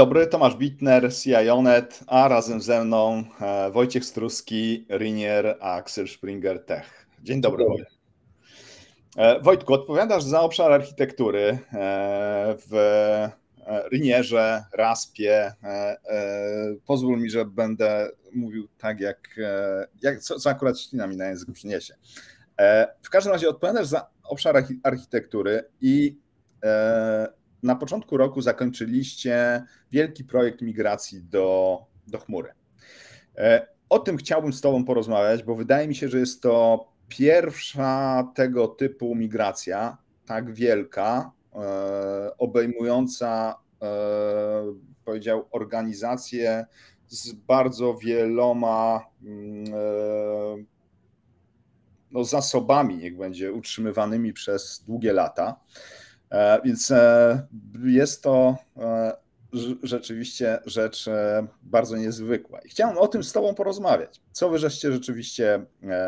dobry, Tomasz Bitner, CIONet, a razem ze mną e, Wojciech Struski, Rinier, a Axel Springer Tech. Dzień dobry. Dzień dobry. E, Wojtku, odpowiadasz za obszar architektury e, w Rinierze, Raspie. Pozwól mi, że będę mówił tak, jak, jak co, co akurat ślina mi na język przyniesie. W każdym razie odpowiadasz za obszar architektury i na początku roku zakończyliście wielki projekt migracji do, do chmury. E, o tym chciałbym z Tobą porozmawiać, bo wydaje mi się, że jest to pierwsza tego typu migracja, tak wielka, e, obejmująca, e, powiedział, organizację z bardzo wieloma mm, no, zasobami, niech będzie utrzymywanymi przez długie lata. E, więc e, jest to e, rzeczywiście rzecz bardzo niezwykła. I chciałem o tym z Tobą porozmawiać. Co Wy żeście rzeczywiście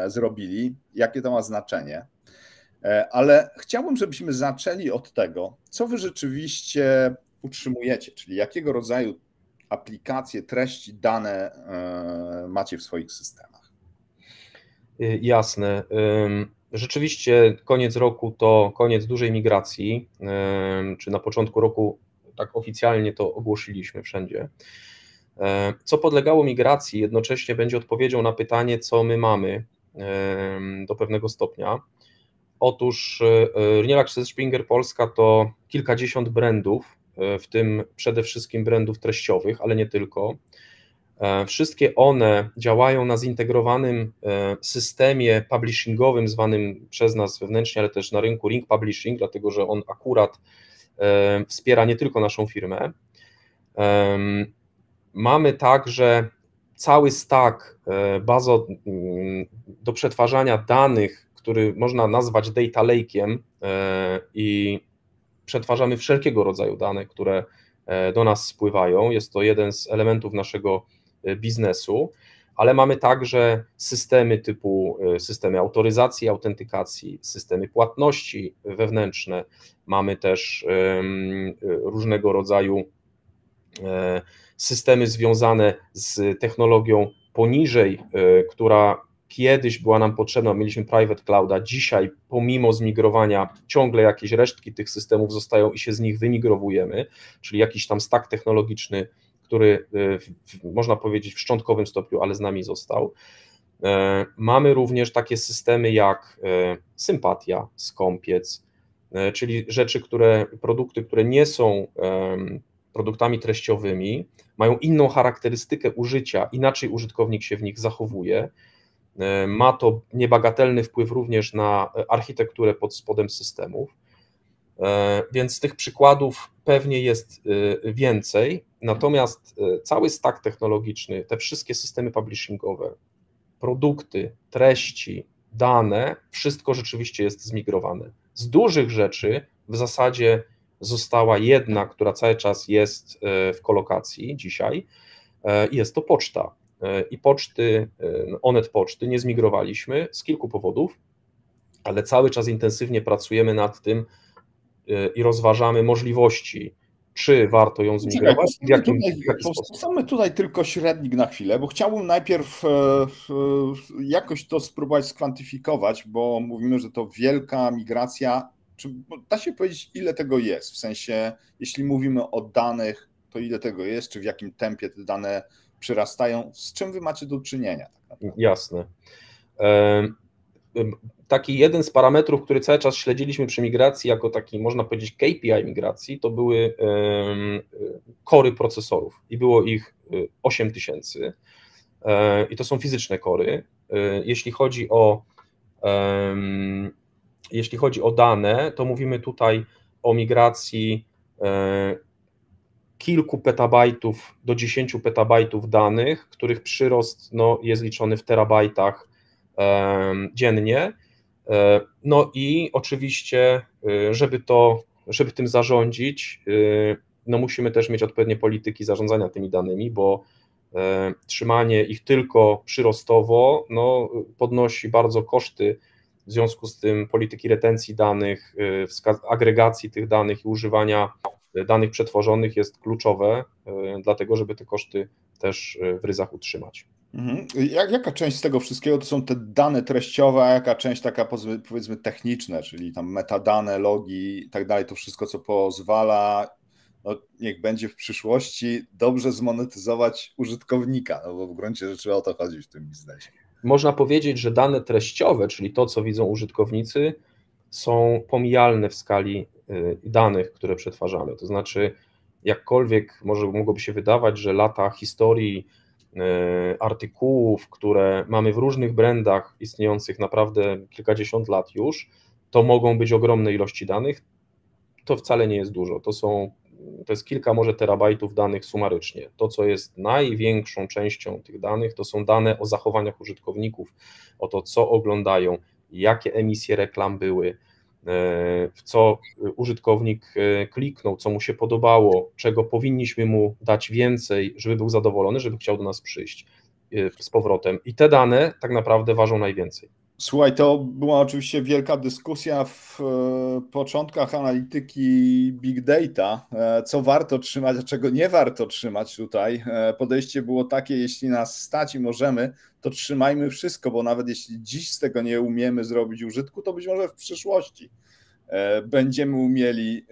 zrobili, jakie to ma znaczenie, ale chciałbym, żebyśmy zaczęli od tego, co Wy rzeczywiście utrzymujecie, czyli jakiego rodzaju aplikacje, treści, dane macie w swoich systemach. Y, jasne. Rzeczywiście koniec roku to koniec dużej migracji, czy na początku roku tak oficjalnie to ogłosiliśmy wszędzie. Co podlegało migracji, jednocześnie będzie odpowiedzią na pytanie, co my mamy do pewnego stopnia. Otóż e, e, Relax Springer Polska to kilkadziesiąt brandów, e, w tym przede wszystkim brandów treściowych, ale nie tylko. E, wszystkie one działają na zintegrowanym e, systemie publishingowym, zwanym przez nas wewnętrznie, ale też na rynku Ring Publishing, dlatego że on akurat e, wspiera nie tylko naszą firmę. Mamy także cały stack bazo mm, do przetwarzania danych, który można nazwać data lake'iem i przetwarzamy wszelkiego rodzaju dane, które do nas spływają. Jest to jeden z elementów naszego E, biznesu, ale mamy także systemy typu e, systemy autoryzacji, autentykacji, systemy płatności wewnętrzne, mamy też różnego rodzaju e, systemy związane z technologią poniżej, która kiedyś była nam potrzebna, mieliśmy private clouda, dzisiaj pomimo zmigrowania ciągle jakieś resztki tych systemów zostają i się z nich wymigrowujemy, czyli jakiś tam stak technologiczny który y, można powiedzieć w szczątkowym stopniu, ale z nami został. E, mamy również takie systemy jak e, sympatia, skąpiec, e, czyli rzeczy, które, produkty, które nie są produktami treściowymi, mają inną charakterystykę użycia, inaczej użytkownik się w nich zachowuje. Ma to niebagatelny wpływ również na architekturę pod spodem systemów. Więc tych przykładów pewnie jest y, więcej. Natomiast e, cały stack technologiczny, te wszystkie systemy publishingowe, produkty, treści, dane, wszystko rzeczywiście jest zmigrowane. Z dużych rzeczy w zasadzie została jedna, która cały czas jest e, w kolokacji dzisiaj, e, jest to poczta. I poczty, Onet Poczty nie zmigrowaliśmy z kilku powodów, ale cały czas intensywnie pracujemy nad tym i rozważamy możliwości czy warto ją znaczy, zmigrować? W jakim, tutaj, tutaj tylko średnik na chwilę, bo chciałbym najpierw e, jakoś to spróbować skwantyfikować, bo mówimy, że to wielka migracja. Czy da się powiedzieć, ile tego jest? W sensie, jeśli mówimy o danych, to ile tego jest, czy w jakim tempie te dane przyrastają, z czym wy macie do czynienia? Tak Jasne taki jeden z parametrów, który cały czas śledziliśmy przy migracji, jako taki, można powiedzieć, KPI migracji, to były kory procesorów i było ich 8 y, tysięcy. E, I to są fizyczne kory. E, jeśli chodzi o jeśli chodzi o dane, to mówimy tutaj o migracji e, kilku petabajtów do 10 petabajtów danych, których przyrost no, jest liczony w terabajtach dziennie. E, no i oczywiście, e, żeby to, żeby tym zarządzić, e, no musimy też mieć odpowiednie polityki zarządzania tymi danymi, bo trzymanie ich tylko przyrostowo no, podnosi bardzo koszty w związku z tym polityki retencji danych, agregacji tych danych i używania danych przetworzonych jest kluczowe, dlatego żeby te koszty też w ryzach utrzymać. Mhm. Jaka część z tego wszystkiego to są te dane treściowe, a jaka część taka powiedzmy techniczna, czyli tam metadane, logi i tak dalej, to wszystko, co pozwala, no, niech będzie w przyszłości dobrze zmonetyzować użytkownika, no bo w gruncie rzeczy o to chodzi w tym biznesie. Można powiedzieć, że dane treściowe, czyli to, co widzą użytkownicy, są pomijalne w skali y, danych, które przetwarzamy. To znaczy, jakkolwiek może mogłoby się wydawać, że lata historii E, artykułów, które mamy w różnych brandach istniejących naprawdę kilkadziesiąt lat już, to mogą być ogromne ilości danych. To wcale nie jest dużo. To są to jest kilka może terabajtów danych sumarycznie. To, co jest największą częścią tych danych, to są dane o zachowaniach użytkowników, o to, co oglądają, jakie emisje reklam były, E, w co użytkownik e, kliknął, co mu się podobało, czego powinniśmy mu dać więcej, żeby był zadowolony, żeby chciał do nas przyjść e, z powrotem. I te dane tak naprawdę ważą najwięcej. Słuchaj, to była oczywiście wielka dyskusja w e, początkach analityki big data, e, co warto trzymać, a czego nie warto trzymać tutaj. E, podejście było takie, jeśli nas stać i możemy, to trzymajmy wszystko, bo nawet jeśli dziś z tego nie umiemy zrobić użytku, to być może w przyszłości będziemy umieli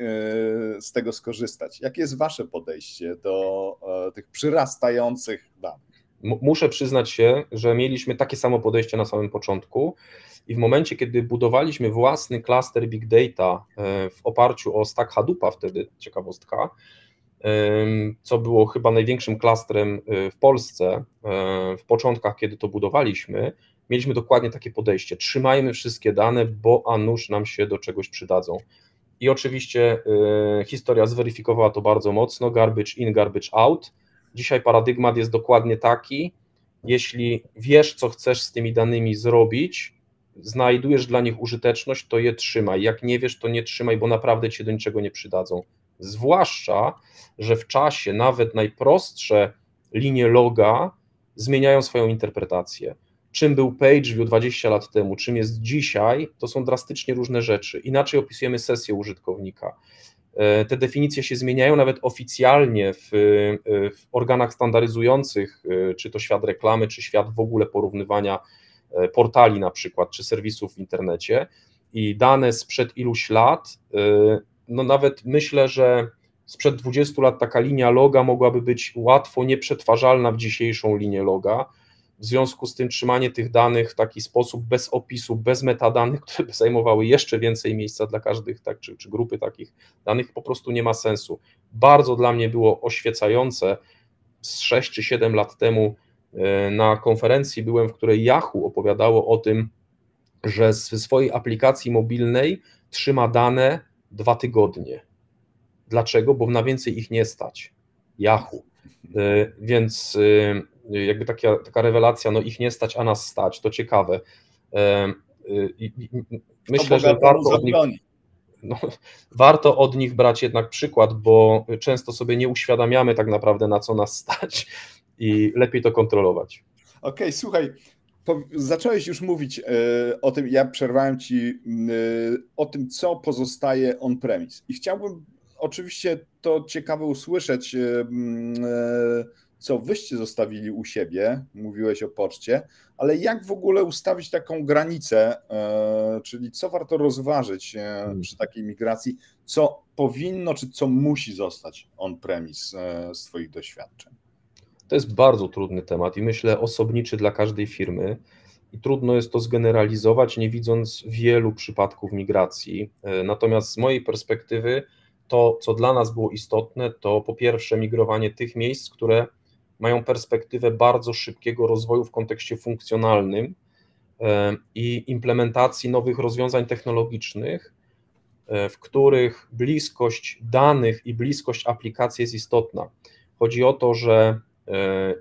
z tego skorzystać. Jakie jest Wasze podejście do tych przyrastających danych? muszę przyznać się, że mieliśmy takie samo podejście na samym początku i w momencie, kiedy budowaliśmy własny klaster Big Data e, w oparciu o stack Hadoopa wtedy, ciekawostka, co było chyba największym klastrem e, w Polsce e, w początkach, kiedy to budowaliśmy, mieliśmy dokładnie takie podejście. Trzymajmy wszystkie dane, bo a nuż nam się do czegoś przydadzą. I oczywiście historia zweryfikowała to bardzo mocno, garbage in, garbage out, Dzisiaj paradygmat jest dokładnie taki, jeśli wiesz, co chcesz z tymi danymi zrobić, znajdujesz dla nich użyteczność, to je trzymaj. Jak nie wiesz, to nie trzymaj, bo naprawdę cię do niczego nie przydadzą. Zwłaszcza, że w czasie nawet najprostsze linie loga zmieniają swoją interpretację. Czym był PageView 20 lat temu, czym jest dzisiaj, to są drastycznie różne rzeczy. Inaczej opisujemy sesję użytkownika. E, te definicje się zmieniają nawet oficjalnie w, e, w organach standaryzujących, e, czy to świat reklamy, czy świat w ogóle porównywania portali na przykład, czy serwisów w internecie. I dane sprzed iluś lat, no nawet myślę, że sprzed 20 lat taka linia loga mogłaby być łatwo nieprzetwarzalna w dzisiejszą linię loga, w związku z tym trzymanie tych danych w taki sposób bez opisu, bez metadanych, które by zajmowały jeszcze więcej miejsca dla każdych, tak, czy, czy grupy takich danych, po prostu nie ma sensu. Bardzo dla mnie było oświecające z 6 czy 7 lat temu e, na konferencji byłem, w której Yahoo opowiadało o tym, że ze swojej aplikacji mobilnej trzyma dane dwa tygodnie. Dlaczego? Bo na więcej ich nie stać. Yahoo. Y, więc y, jakby taka, taka rewelacja, no ich nie stać, a nas stać, to ciekawe. Y, myślę, że warto od nich... No, warto od nich brać jednak przykład, bo często sobie nie uświadamiamy tak naprawdę, na co nas stać i lepiej to kontrolować. Okej, okay, słuchaj, zacząłeś już mówić o tym, ja przerwałem ci o tym, co pozostaje on-premise i chciałbym oczywiście to ciekawe usłyszeć, e, mm, e, co wyście zostawili u siebie, mówiłeś o poczcie, ale jak w ogóle ustawić taką granicę, e, czyli co warto rozważyć hmm. przy takiej migracji, co powinno, czy co musi zostać on-premise z Twoich doświadczeń? To jest bardzo trudny temat i myślę osobniczy dla każdej firmy. I trudno jest to zgeneralizować, nie widząc wielu przypadków migracji. Natomiast z mojej perspektywy, to, co dla nas było istotne, to po pierwsze migrowanie tych miejsc, które mają perspektywę bardzo szybkiego rozwoju w kontekście funkcjonalnym i implementacji nowych rozwiązań technologicznych, e, w których bliskość danych i bliskość aplikacji jest istotna. Chodzi o to, że e,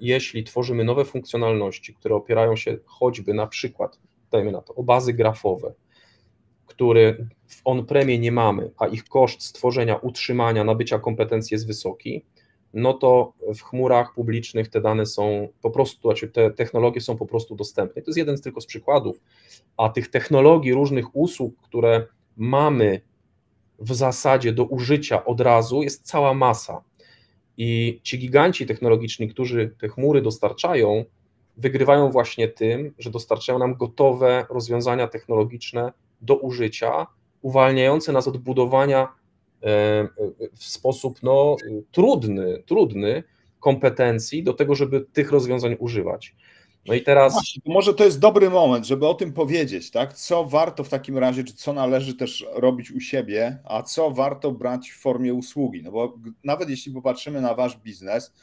jeśli tworzymy nowe funkcjonalności, które opierają się choćby na przykład, dajmy na to, o bazy grafowe, który w on-premie nie mamy, a ich koszt stworzenia, utrzymania, nabycia kompetencji jest wysoki, no to w chmurach publicznych te dane są po prostu, znaczy te technologie są po prostu dostępne. To jest jeden z tylko z przykładów, a tych technologii, różnych usług, które mamy w zasadzie do użycia od razu, jest cała masa. I ci giganci technologiczni, którzy te chmury dostarczają, wygrywają właśnie tym, że dostarczają nam gotowe rozwiązania technologiczne do użycia, uwalniające nas od budowania e, e, w sposób no, trudny, trudny kompetencji do tego, żeby tych rozwiązań używać. No i teraz. Właśnie, może to jest dobry moment, żeby o tym powiedzieć, tak? Co warto w takim razie, czy co należy też robić u siebie, a co warto brać w formie usługi? No bo nawet jeśli popatrzymy na wasz biznes,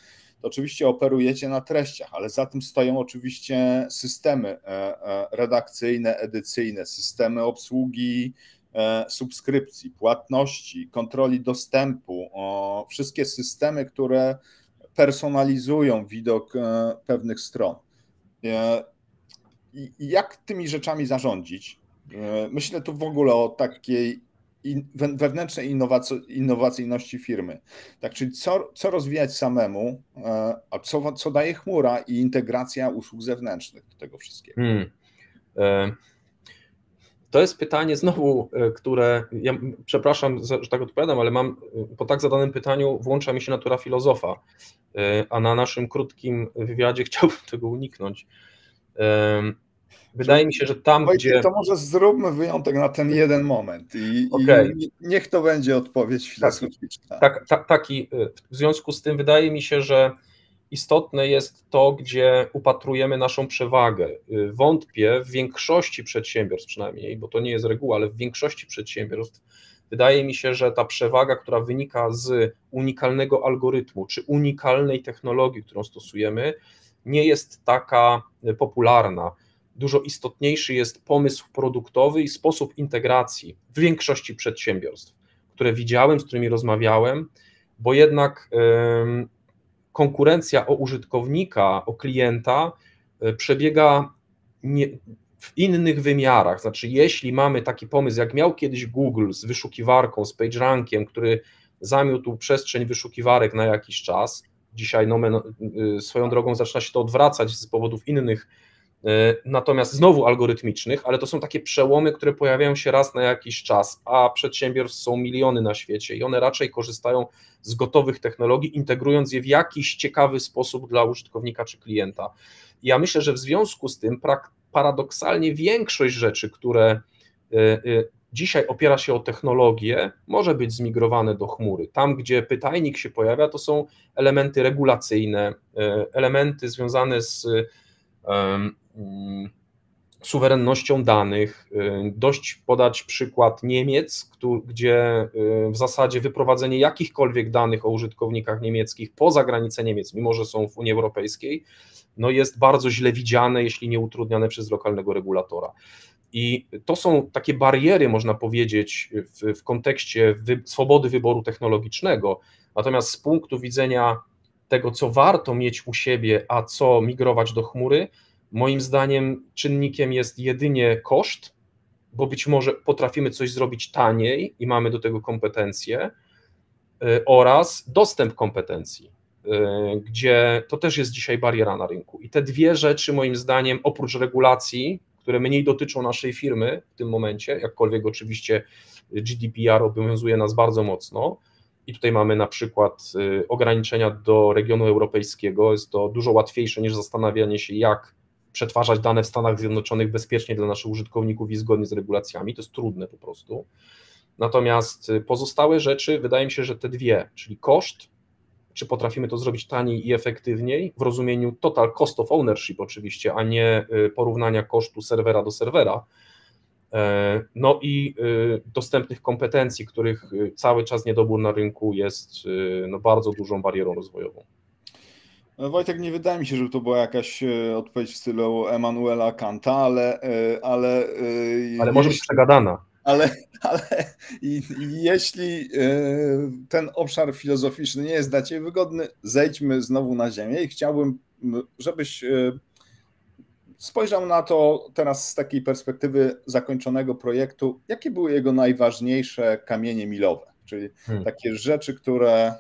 oczywiście operujecie na treściach, ale za tym stoją oczywiście systemy e, e, redakcyjne, edycyjne, systemy obsługi e, subskrypcji, płatności, kontroli dostępu, wszystkie systemy, które personalizują widok pewnych stron. Jak tymi rzeczami zarządzić? Myślę tu w ogóle o takiej wewnętrznej innowacyjności firmy. Tak, czyli co, co rozwijać samemu, e, a co, co daje chmura i integracja usług zewnętrznych do tego wszystkiego. Hmm. E, to jest pytanie znowu, e, które, ja przepraszam, że tak odpowiadam, ale mam po tak zadanym pytaniu włącza mi się natura filozofa, a na naszym krótkim wywiadzie chciałbym tego uniknąć. Wydaje mi się, że tam, Wojciech, gdzie... To może zróbmy wyjątek na ten jeden moment i, okay. i niech to będzie odpowiedź tak. filozoficzna. Tak, tak, taki, y, w związku z tym wydaje mi się, że istotne jest to, gdzie upatrujemy naszą przewagę. Y, wątpię w większości przedsiębiorstw przynajmniej, bo to nie jest reguła, ale w większości przedsiębiorstw wydaje mi się, że ta przewaga, która wynika z unikalnego algorytmu czy unikalnej technologii, którą stosujemy, nie jest taka y, popularna dużo istotniejszy jest pomysł produktowy i sposób integracji w większości przedsiębiorstw, które widziałem, z którymi rozmawiałem, bo jednak konkurencja o użytkownika, o klienta e, przebiega w innych wymiarach. Znaczy, jeśli mamy taki pomysł, jak miał kiedyś Google z wyszukiwarką, z PageRankiem, który zamiótł przestrzeń wyszukiwarek na jakiś czas, dzisiaj y, swoją drogą zaczyna się to odwracać z powodów innych Y, natomiast znowu algorytmicznych, ale to są takie przełomy, które pojawiają się raz na jakiś czas, a przedsiębiorstw są miliony na świecie i one raczej korzystają z gotowych technologii, integrując je w jakiś ciekawy sposób dla użytkownika czy klienta. ja myślę, że w związku z tym paradoksalnie większość rzeczy, które y, y, dzisiaj opiera się o technologię, może być zmigrowane do chmury. Tam, gdzie pytajnik się pojawia, to są elementy regulacyjne, elementy związane z Y, suwerennością danych. Y, dość podać przykład Niemiec, gdzie y, w zasadzie wyprowadzenie jakichkolwiek danych o użytkownikach niemieckich poza granice Niemiec, mimo że są w Unii Europejskiej, no jest bardzo źle widziane, jeśli nie utrudniane przez lokalnego regulatora. I to są takie bariery, można powiedzieć, w, w kontekście wy, swobody wyboru technologicznego. Natomiast z punktu widzenia tego, co warto mieć u siebie, a co migrować do chmury, Moim zdaniem czynnikiem jest jedynie koszt, bo być może potrafimy coś zrobić taniej i mamy do tego kompetencje, e, oraz dostęp kompetencji, e, gdzie to też jest dzisiaj bariera na rynku. I te dwie rzeczy, moim zdaniem, oprócz regulacji, które mniej dotyczą naszej firmy w tym momencie, jakkolwiek oczywiście GDPR obowiązuje nas bardzo mocno. I tutaj mamy na przykład e, ograniczenia do regionu europejskiego. Jest to dużo łatwiejsze niż zastanawianie się, jak przetwarzać dane w Stanach Zjednoczonych bezpiecznie dla naszych użytkowników i zgodnie z regulacjami. To jest trudne po prostu. Natomiast y, pozostałe rzeczy, wydaje mi się, że te dwie, czyli koszt, czy potrafimy to zrobić taniej i efektywniej, w rozumieniu total cost of ownership oczywiście, a nie y, porównania kosztu serwera do serwera. E, no i y, dostępnych kompetencji, których cały czas niedobór na rynku jest no, bardzo dużą barierą rozwojową. E, Wojtek, nie wydaje mi się, żeby to była jakaś e, odpowiedź w stylu Emanuela Kanta, ale... E, ale, ale może być przegadana. Ale, ale i, i jeśli ten obszar filozoficzny nie jest dla Ciebie wygodny, zejdźmy znowu na ziemię i chciałbym, żebyś spojrzał na to teraz z takiej perspektywy zakończonego projektu. Jakie były jego najważniejsze kamienie milowe? Czyli hmm. takie rzeczy, które,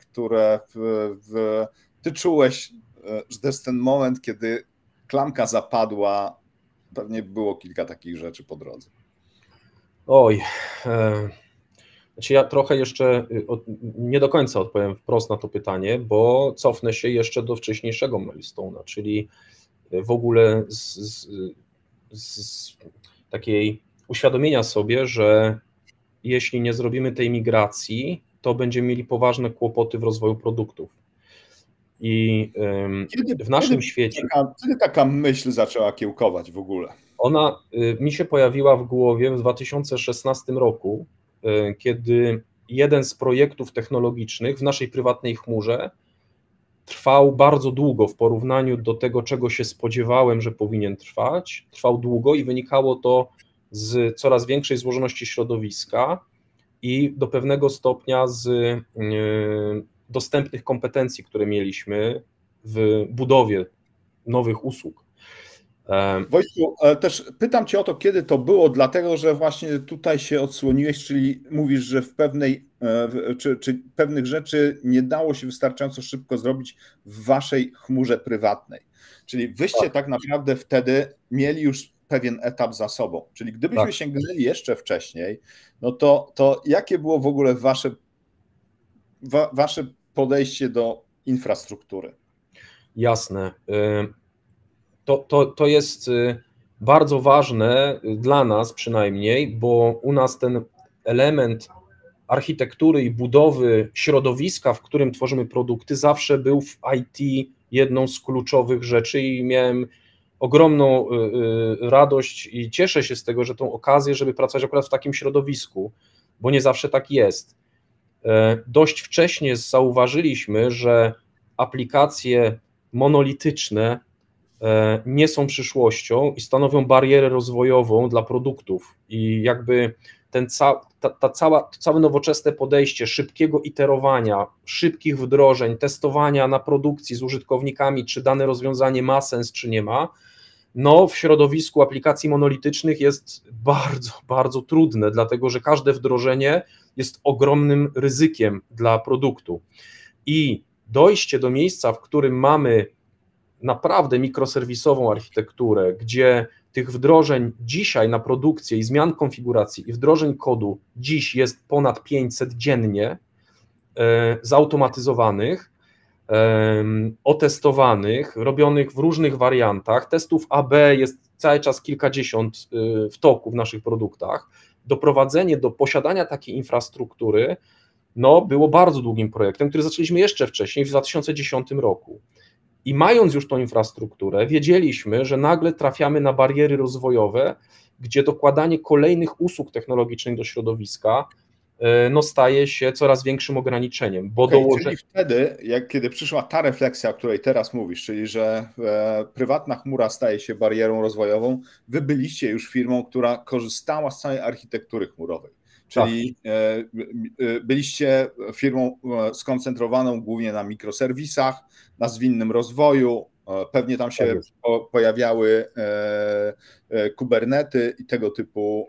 które w, w ty czułeś, e, że to jest ten moment, kiedy klamka zapadła. Pewnie było kilka takich rzeczy po drodze. Oj. E, znaczy ja trochę jeszcze y, od, nie do końca odpowiem wprost na to pytanie, bo cofnę się jeszcze do wcześniejszego milestone'a, czyli e, w ogóle z, z, z takiej uświadomienia sobie, że jeśli nie zrobimy tej migracji, to będziemy mieli poważne kłopoty w rozwoju produktów i kiedy, w naszym kiedy świecie. Taka, kiedy taka myśl zaczęła kiełkować w ogóle? Ona y, mi się pojawiła w głowie w 2016 roku, y, kiedy jeden z projektów technologicznych w naszej prywatnej chmurze trwał bardzo długo w porównaniu do tego, czego się spodziewałem, że powinien trwać. Trwał długo i wynikało to z coraz większej złożoności środowiska i do pewnego stopnia z y, dostępnych kompetencji, które mieliśmy w budowie nowych usług. Wojciech, też pytam Cię o to, kiedy to było, dlatego że właśnie tutaj się odsłoniłeś, czyli mówisz, że w pewnej, e, czy, czy pewnych rzeczy nie dało się wystarczająco szybko zrobić w Waszej chmurze prywatnej. Czyli Wyście tak, tak naprawdę wtedy mieli już pewien etap za sobą. Czyli gdybyśmy tak. sięgnęli jeszcze wcześniej, no to, to jakie było w ogóle Wasze, wa, wasze podejście do infrastruktury. Jasne. Y, to, to, to jest y, bardzo ważne dla nas przynajmniej, bo u nas ten element architektury i budowy środowiska, w którym tworzymy produkty, zawsze był w IT jedną z kluczowych rzeczy i miałem ogromną y, radość i cieszę się z tego, że tą okazję, żeby pracować akurat w takim środowisku, bo nie zawsze tak jest. E, dość wcześnie zauważyliśmy, że aplikacje monolityczne e, nie są przyszłością i stanowią barierę rozwojową dla produktów. I jakby ten ca, ta, ta cała, całe nowoczesne podejście szybkiego iterowania, szybkich wdrożeń, testowania na produkcji z użytkownikami, czy dane rozwiązanie ma sens, czy nie ma, no w środowisku aplikacji monolitycznych jest bardzo, bardzo trudne, dlatego że każde wdrożenie jest ogromnym ryzykiem dla produktu. I dojście do miejsca, w którym mamy naprawdę mikroserwisową architekturę, gdzie tych wdrożeń dzisiaj na produkcję i zmian konfiguracji i wdrożeń kodu dziś jest ponad 500 dziennie e, zautomatyzowanych, otestowanych, robionych w różnych wariantach. Testów AB jest cały czas kilkadziesiąt y, w toku w naszych produktach. Doprowadzenie do posiadania takiej infrastruktury no, było bardzo długim projektem, który zaczęliśmy jeszcze wcześniej, w 2010 roku. I mając już tą infrastrukturę, wiedzieliśmy, że nagle trafiamy na bariery rozwojowe, gdzie dokładanie kolejnych usług technologicznych do środowiska E, no staje się coraz większym ograniczeniem. Bo okay, dołożę... Czyli wtedy, jak, kiedy przyszła ta refleksja, o której teraz mówisz, czyli że e, prywatna chmura staje się barierą rozwojową, wy byliście już firmą, która korzystała z całej architektury chmurowej. Czyli tak. e, e, byliście firmą skoncentrowaną głównie na mikroserwisach, na zwinnym rozwoju, Pewnie tam się tak pojawiały kubernety i tego typu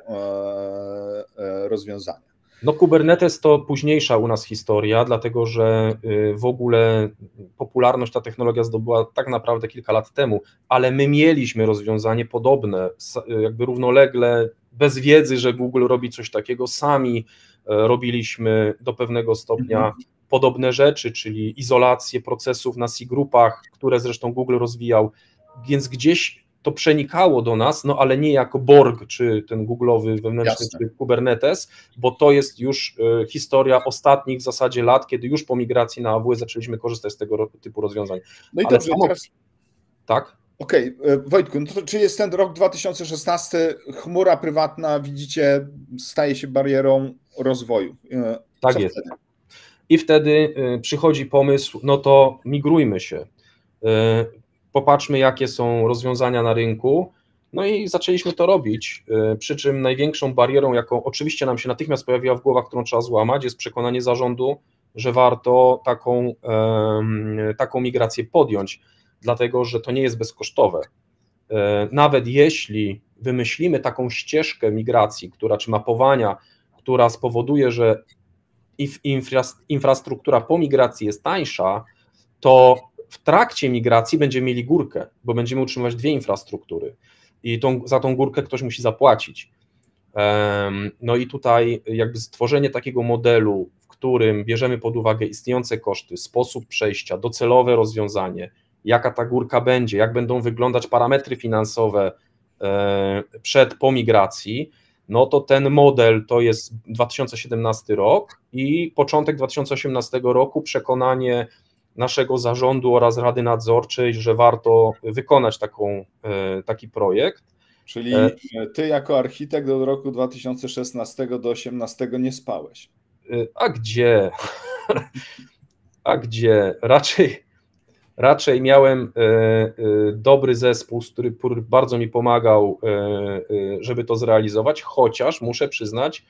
rozwiązania. No Kubernetes to późniejsza u nas historia, dlatego że y, w ogóle popularność ta technologia zdobyła tak naprawdę kilka lat temu, ale my mieliśmy rozwiązanie podobne, y, jakby równolegle, bez wiedzy, że Google robi coś takiego, sami e, robiliśmy do pewnego stopnia mhm. podobne rzeczy, czyli izolację procesów na C-grupach, które zresztą Google rozwijał, więc gdzieś to przenikało do nas, no ale nie jako Borg, czy ten Google'owy wewnętrzny Kubernetes, bo to jest już e, historia ostatnich w zasadzie lat, kiedy już po migracji na AWS zaczęliśmy korzystać z tego typu rozwiązań. No i dobrze, samo... teraz... Tak? Okej, okay. E, Wojtku, no to czy jest ten rok 2016, chmura prywatna, widzicie, staje się barierą rozwoju? E, tak jest. Wtedy? I wtedy przychodzi pomysł, no to migrujmy się popatrzmy, jakie są rozwiązania na rynku. No i zaczęliśmy to robić. Y, przy czym największą barierą, jaką oczywiście nam się natychmiast pojawiła w głowach, którą trzeba złamać, jest przekonanie zarządu, że warto taką, taką migrację podjąć, dlatego że to nie jest bezkosztowe. Y, nawet jeśli wymyślimy taką ścieżkę migracji, która czy mapowania, która spowoduje, że infrastruktura po migracji jest tańsza, to w trakcie migracji będziemy mieli górkę, bo będziemy utrzymywać dwie infrastruktury i tą, za tą górkę ktoś musi zapłacić. No i tutaj jakby stworzenie takiego modelu, w którym bierzemy pod uwagę istniejące koszty, sposób przejścia, docelowe rozwiązanie, jaka ta górka będzie, jak będą wyglądać parametry finansowe e, przed po migracji, no to ten model to jest 2017 rok i początek 2018 roku przekonanie naszego zarządu oraz Rady Nadzorczej, że warto wykonać taką, e, taki projekt. Czyli e, ty jako architekt od roku 2016 do 2018 nie spałeś? E, a gdzie? A gdzie? Raczej, raczej miałem dobry zespół, który bardzo mi pomagał, żeby to zrealizować, chociaż muszę przyznać,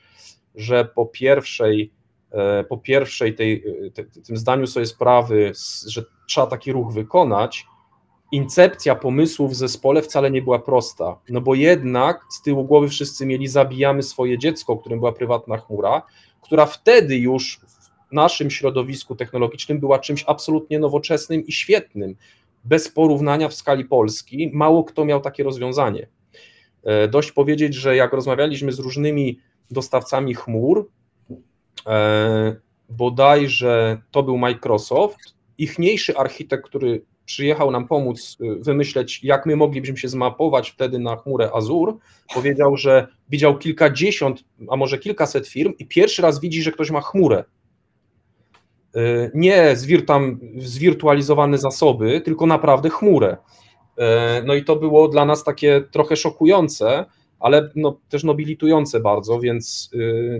że po pierwszej E, po pierwszej tej, e, te, tym zdaniu sobie sprawy, że trzeba taki ruch wykonać, incepcja pomysłów w zespole wcale nie była prosta, no bo jednak z tyłu głowy wszyscy mieli zabijamy swoje dziecko, którym była prywatna chmura, która wtedy już w naszym środowisku technologicznym była czymś absolutnie nowoczesnym i świetnym. Bez porównania w skali Polski mało kto miał takie rozwiązanie. E, dość powiedzieć, że jak rozmawialiśmy z różnymi dostawcami chmur, E, bodajże to był Microsoft, ichniejszy architekt, który przyjechał nam pomóc e, wymyśleć, jak my moglibyśmy się zmapować wtedy na chmurę Azure, powiedział, że widział kilkadziesiąt, a może kilkaset firm i pierwszy raz widzi, że ktoś ma chmurę. E, nie zwir tam zwirtualizowane zasoby, tylko naprawdę chmurę. No i to było dla nas takie trochę szokujące, ale no, też nobilitujące bardzo, więc,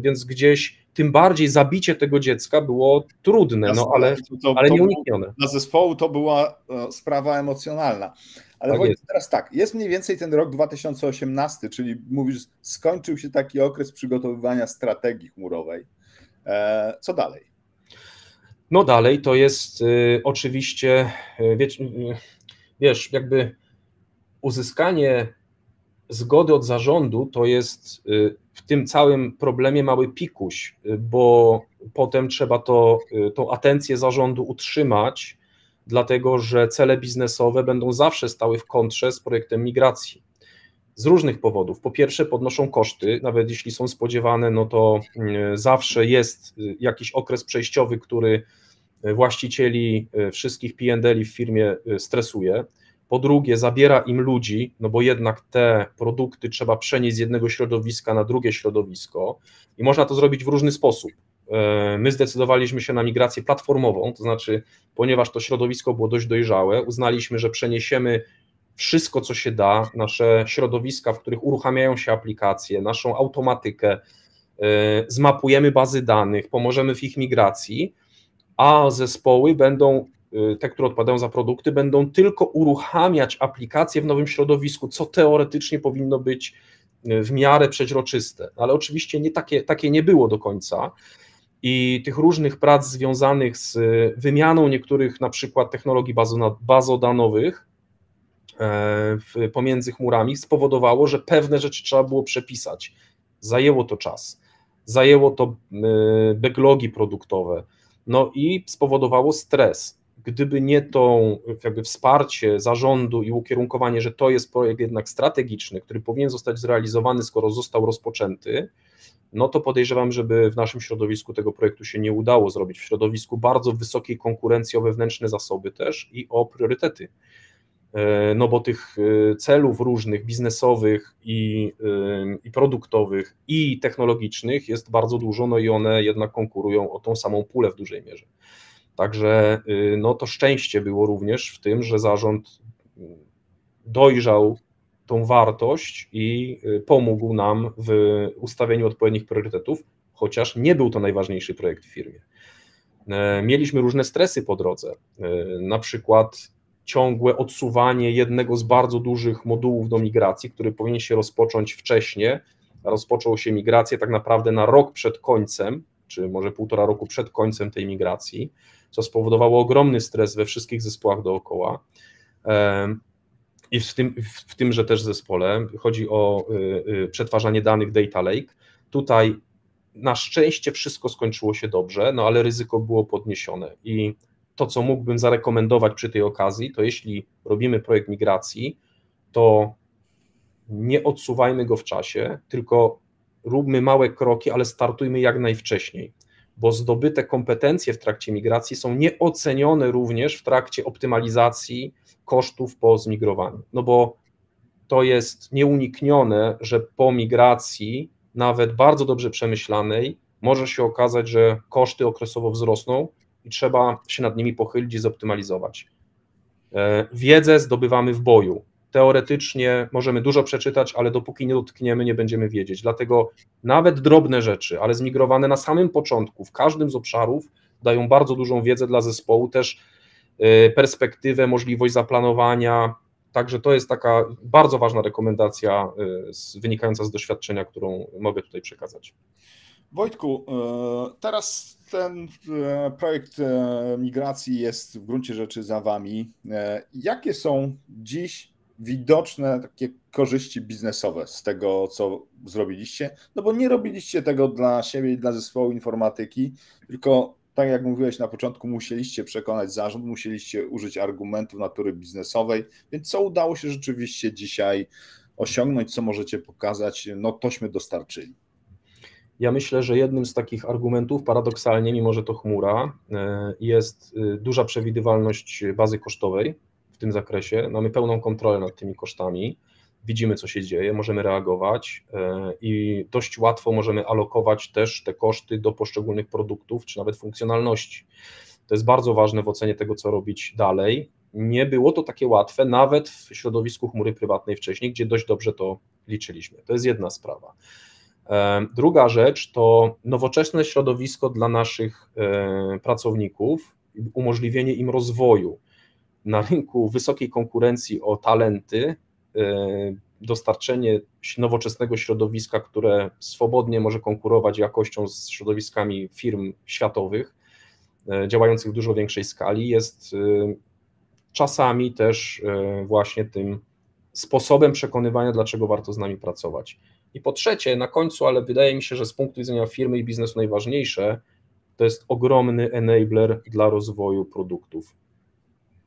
więc gdzieś tym bardziej zabicie tego dziecka było trudne, no Jasne, no ale, to, to, ale nieuniknione. Dla zespołu to była e, sprawa emocjonalna. Ale tak Wojciech, teraz tak, jest mniej więcej ten rok 2018, czyli mówisz, skończył się taki okres przygotowywania strategii chmurowej. E, co dalej? No dalej to jest y, oczywiście, y, wiesz, y, wiesz, jakby uzyskanie zgody od zarządu to jest y, w tym całym problemie mały pikuś, bo potem trzeba to, y, tą atencję zarządu utrzymać, dlatego że cele biznesowe będą zawsze stały w kontrze z projektem migracji. Z różnych powodów. Po pierwsze, podnoszą koszty, nawet jeśli są spodziewane, no to y, zawsze jest y, jakiś okres przejściowy, który właścicieli wszystkich PND w firmie stresuje. Po drugie, zabiera im ludzi, no bo jednak te produkty trzeba przenieść z jednego środowiska na drugie środowisko i można to zrobić w różny sposób. E, my zdecydowaliśmy się na migrację platformową, to znaczy, ponieważ to środowisko było dość dojrzałe, uznaliśmy, że przeniesiemy wszystko, co się da, nasze środowiska, w których uruchamiają się aplikacje, naszą automatykę, e, zmapujemy bazy danych, pomożemy w ich migracji, a zespoły będą Y, te, które odpadają za produkty, będą tylko uruchamiać aplikacje w nowym środowisku, co teoretycznie powinno być y, w miarę przeźroczyste. Ale oczywiście nie takie, takie nie było do końca. I tych różnych prac związanych z y, wymianą niektórych na przykład technologii bazodanowych e, pomiędzy chmurami spowodowało, że pewne rzeczy trzeba było przepisać. Zajęło to czas, zajęło to backlogi produktowe, no i spowodowało stres gdyby nie to jakby wsparcie zarządu i ukierunkowanie, że to jest projekt jednak strategiczny, który powinien zostać zrealizowany, skoro został rozpoczęty, no to podejrzewam, żeby w naszym środowisku tego projektu się nie udało zrobić. W środowisku bardzo wysokiej konkurencji o wewnętrzne zasoby też i o priorytety. E, no bo tych e, celów różnych, biznesowych i, e, i produktowych i technologicznych jest bardzo dużo, no i one jednak konkurują o tą samą pulę w dużej mierze. Także y, no, to szczęście było również w tym, że zarząd dojrzał tą wartość i y, pomógł nam w ustawieniu odpowiednich priorytetów, chociaż nie był to najważniejszy projekt w firmie. E, mieliśmy różne stresy po drodze, e, na przykład ciągłe odsuwanie jednego z bardzo dużych modułów do migracji, który powinien się rozpocząć wcześniej. Rozpoczął się migrację tak naprawdę na rok przed końcem, czy może półtora roku przed końcem tej migracji co spowodowało ogromny stres we wszystkich zespołach dookoła. I w tym, w że też zespole chodzi o y, y, przetwarzanie danych Data Lake. Tutaj na szczęście wszystko skończyło się dobrze, no ale ryzyko było podniesione. I to, co mógłbym zarekomendować przy tej okazji, to jeśli robimy projekt migracji, to nie odsuwajmy go w czasie, tylko róbmy małe kroki, ale startujmy jak najwcześniej bo zdobyte kompetencje w trakcie migracji są nieocenione również w trakcie optymalizacji kosztów po zmigrowaniu. No bo to jest nieuniknione, że po migracji, nawet bardzo dobrze przemyślanej, może się okazać, że koszty okresowo wzrosną i trzeba się nad nimi pochylić i zoptymalizować. E, wiedzę zdobywamy w boju, teoretycznie możemy dużo przeczytać, ale dopóki nie dotkniemy, nie będziemy wiedzieć. Dlatego nawet drobne rzeczy, ale zmigrowane na samym początku, w każdym z obszarów, dają bardzo dużą wiedzę dla zespołu, też y, perspektywę, możliwość zaplanowania. Także to jest taka bardzo ważna rekomendacja y, wynikająca z doświadczenia, którą mogę tutaj przekazać. Wojtku, y, teraz ten projekt migracji jest w gruncie rzeczy za Wami. Jakie są dziś widoczne takie korzyści biznesowe z tego, co zrobiliście, no bo nie robiliście tego dla siebie i dla zespołu informatyki, tylko tak jak mówiłeś na początku, musieliście przekonać zarząd, musieliście użyć argumentów natury biznesowej, więc co udało się rzeczywiście dzisiaj osiągnąć, co możecie pokazać, no tośmy dostarczyli. Ja myślę, że jednym z takich argumentów, paradoksalnie, mimo że to chmura, e, jest e, duża przewidywalność bazy kosztowej, w tym zakresie. Mamy pełną kontrolę nad tymi kosztami, widzimy co się dzieje, możemy reagować e, i dość łatwo możemy alokować też te koszty do poszczególnych produktów czy nawet funkcjonalności. To jest bardzo ważne w ocenie tego, co robić dalej. Nie było to takie łatwe nawet w środowisku chmury prywatnej wcześniej, gdzie dość dobrze to liczyliśmy. To jest jedna sprawa. E, druga rzecz to nowoczesne środowisko dla naszych e, pracowników, umożliwienie im rozwoju na rynku wysokiej konkurencji o talenty, e, dostarczenie nowoczesnego środowiska, które swobodnie może konkurować jakością z środowiskami firm światowych, e, działających w dużo większej skali, jest e, czasami też właśnie tym sposobem przekonywania, dlaczego warto z nami pracować. I po trzecie, na końcu, ale wydaje mi się, że z punktu widzenia firmy i biznesu najważniejsze, to jest ogromny enabler dla rozwoju produktów.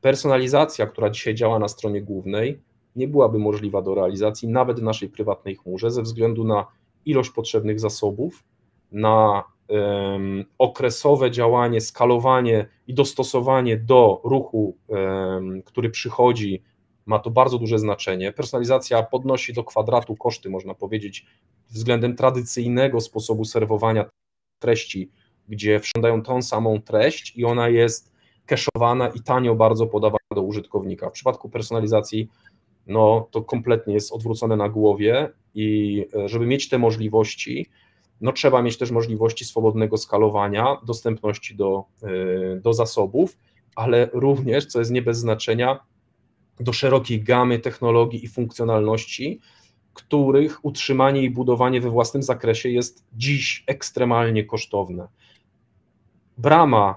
Personalizacja, która dzisiaj działa na stronie głównej, nie byłaby możliwa do realizacji nawet w naszej prywatnej chmurze ze względu na ilość potrzebnych zasobów, na um, okresowe działanie, skalowanie i dostosowanie do ruchu, um, który przychodzi, ma to bardzo duże znaczenie. Personalizacja podnosi do kwadratu koszty, można powiedzieć, względem tradycyjnego sposobu serwowania treści, gdzie wsiądają tą samą treść i ona jest keszowana i tanio bardzo podawana do użytkownika. W przypadku personalizacji no, to kompletnie jest odwrócone na głowie i e, żeby mieć te możliwości, no, trzeba mieć też możliwości swobodnego skalowania, dostępności do, e, do zasobów, ale również, co jest nie bez znaczenia, do szerokiej gamy technologii i funkcjonalności, których utrzymanie i budowanie we własnym zakresie jest dziś ekstremalnie kosztowne. Brama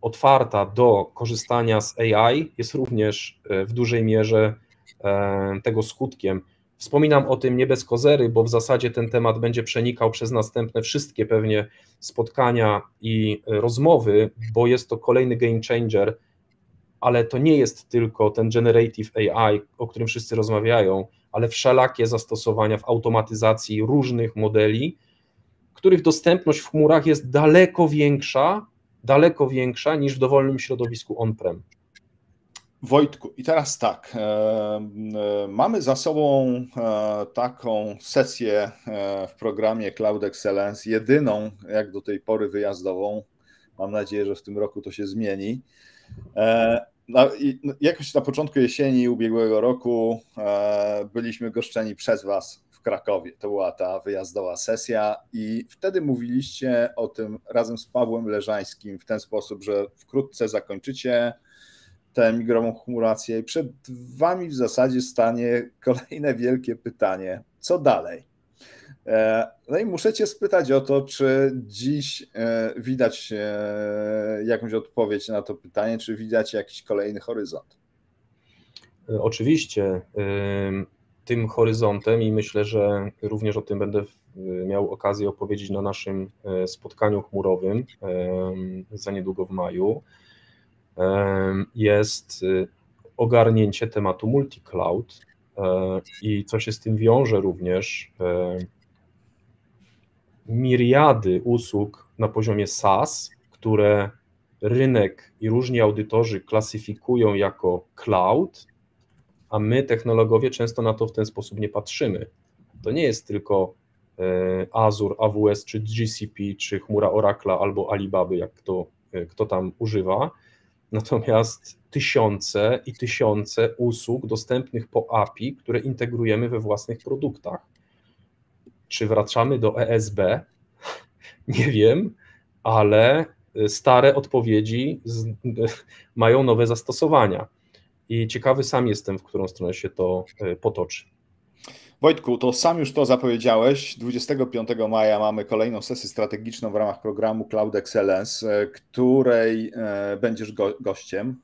otwarta do korzystania z AI jest również e, w dużej mierze e, tego skutkiem. Wspominam o tym nie bez kozery, bo w zasadzie ten temat będzie przenikał przez następne wszystkie pewnie spotkania i e, rozmowy, bo jest to kolejny game changer, ale to nie jest tylko ten generative AI, o którym wszyscy rozmawiają, ale wszelakie zastosowania w automatyzacji różnych modeli, których dostępność w chmurach jest daleko większa daleko większa niż w dowolnym środowisku on-prem. Wojtku, i teraz tak. E, e, mamy za sobą e, taką sesję w programie Cloud Excellence, jedyną jak do tej pory wyjazdową. Mam nadzieję, że w tym roku to się zmieni. No, jakoś na początku jesieni ubiegłego roku byliśmy goszczeni przez Was w Krakowie. To była ta wyjazdowa sesja i wtedy mówiliście o tym razem z Pawłem Leżańskim w ten sposób, że wkrótce zakończycie tę chmurację i przed wami w zasadzie stanie kolejne wielkie pytanie, co dalej? E, no i muszę cię spytać o to, czy dziś e, widać e, jakąś odpowiedź na to pytanie, czy widać jakiś kolejny horyzont? Oczywiście tym horyzontem i myślę, że również o tym będę e, miał okazję opowiedzieć na naszym e, spotkaniu chmurowym e, za niedługo w maju, jest ogarnięcie tematu multi-cloud i co się z tym wiąże również miriady usług na poziomie SaaS, które rynek i różni audytorzy klasyfikują jako cloud, a my, technologowie, często na to w ten sposób nie patrzymy. To nie jest tylko e, Azure, AWS, czy GCP, czy chmura Oracle, albo Alibaby, jak kto, e, kto tam używa. Natomiast tysiące i tysiące usług dostępnych po API, które integrujemy we własnych produktach. Czy wracamy do ESB? Nie wiem, ale e, stare odpowiedzi z, mają nowe zastosowania i ciekawy sam jestem, w którą stronę się to e, potoczy. Wojtku, to sam już to zapowiedziałeś. 25 maja mamy kolejną sesję strategiczną w ramach programu Cloud Excellence, e, której e, będziesz go gościem.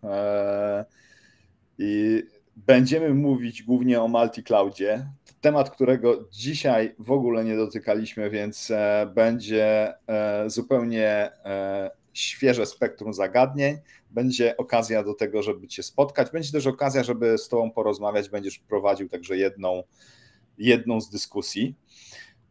I będziemy mówić głównie o multi-cloudzie. Temat, którego dzisiaj w ogóle nie dotykaliśmy, więc będzie zupełnie świeże spektrum zagadnień będzie okazja do tego, żeby Cię spotkać. Będzie też okazja, żeby z Tobą porozmawiać. Będziesz prowadził także jedną, jedną z dyskusji.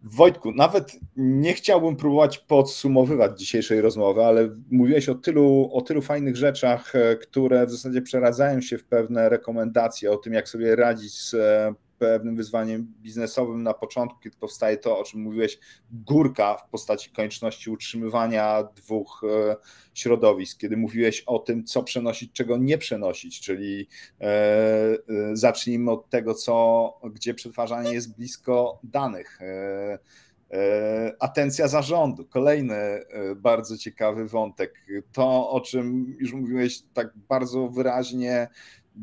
Wojtku, nawet nie chciałbym próbować podsumowywać dzisiejszej rozmowy, ale mówiłeś o tylu, o tylu fajnych rzeczach, e, które w zasadzie przeradzają się w pewne rekomendacje o tym, jak sobie radzić z e, pewnym wyzwaniem biznesowym na początku, kiedy powstaje to, o czym mówiłeś, górka w postaci konieczności utrzymywania dwóch e, środowisk, kiedy mówiłeś o tym, co przenosić, czego nie przenosić, czyli e, e, zacznijmy od tego, co, gdzie przetwarzanie jest blisko danych. Atencja zarządu, kolejny bardzo ciekawy wątek. To, o czym już mówiłeś tak bardzo wyraźnie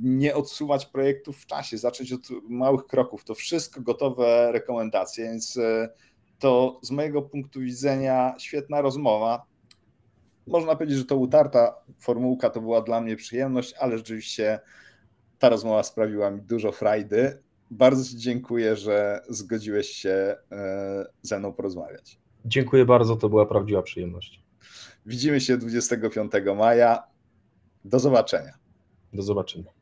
nie odsuwać projektów w czasie, zacząć od małych kroków. To wszystko gotowe rekomendacje, więc e, to z mojego punktu widzenia świetna rozmowa. Można powiedzieć, że to utarta formułka to była dla mnie przyjemność, ale rzeczywiście ta rozmowa sprawiła mi dużo frajdy. Bardzo Ci dziękuję, że zgodziłeś się e, ze mną porozmawiać. Dziękuję bardzo, to była prawdziwa przyjemność. Widzimy się 25 maja. Do zobaczenia. Do zobaczenia.